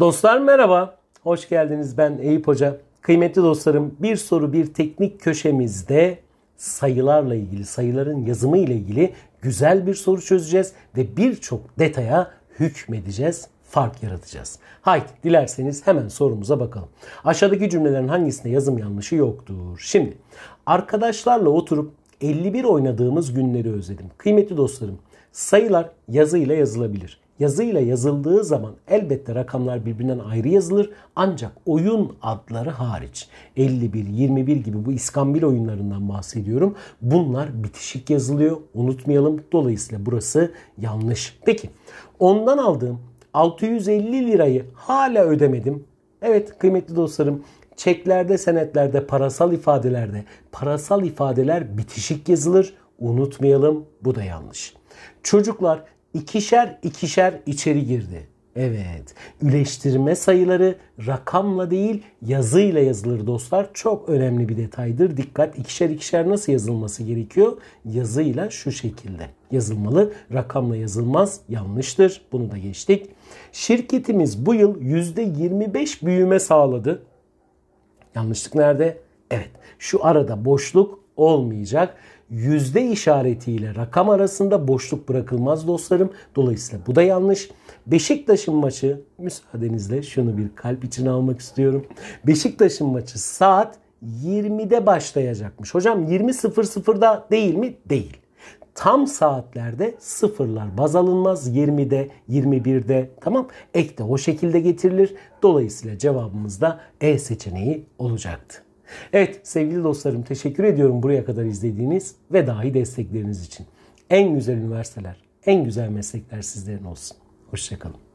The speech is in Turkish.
Dostlar merhaba. Hoş geldiniz. Ben Eyüp Hoca. Kıymetli dostlarım, bir soru bir teknik köşemizde sayılarla ilgili, sayıların yazımı ile ilgili güzel bir soru çözeceğiz ve birçok detaya hükmedeceğiz, fark yaratacağız. Haydi dilerseniz hemen sorumuza bakalım. Aşağıdaki cümlelerin hangisinde yazım yanlışı yoktur? Şimdi arkadaşlarla oturup 51 oynadığımız günleri özledim. Kıymetli dostlarım, sayılar yazıyla yazılabilir yazıyla yazıldığı zaman elbette rakamlar birbirinden ayrı yazılır ancak oyun adları hariç 51, 21 gibi bu İskambil oyunlarından bahsediyorum. Bunlar bitişik yazılıyor unutmayalım dolayısıyla burası yanlış. Peki ondan aldığım 650 lirayı hala ödemedim. Evet kıymetli dostlarım çeklerde, senetlerde, parasal ifadelerde parasal ifadeler bitişik yazılır. Unutmayalım bu da yanlış. Çocuklar İkişer, ikişer içeri girdi. Evet, üleştirme sayıları rakamla değil yazıyla yazılır dostlar. Çok önemli bir detaydır. Dikkat ikişer ikişer nasıl yazılması gerekiyor? Yazıyla şu şekilde yazılmalı. Rakamla yazılmaz. Yanlıştır. Bunu da geçtik. Şirketimiz bu yıl %25 büyüme sağladı. Yanlışlık nerede? Evet şu arada boşluk olmayacak. Yüzde işaretiyle rakam arasında boşluk bırakılmaz dostlarım. Dolayısıyla bu da yanlış. Beşiktaş'ın maçı müsaadenizle şunu bir kalp için almak istiyorum. Beşiktaş'ın maçı saat 20'de başlayacakmış. Hocam 20.00'da değil mi? Değil tam saatlerde sıfırlar baz alınmaz. 20'de, 21'de tamam ek de o şekilde getirilir. Dolayısıyla cevabımız da E seçeneği olacaktı. Evet sevgili dostlarım teşekkür ediyorum buraya kadar izlediğiniz ve dahi destekleriniz için. En güzel üniversiteler, en güzel meslekler sizlerin olsun. Hoşçakalın.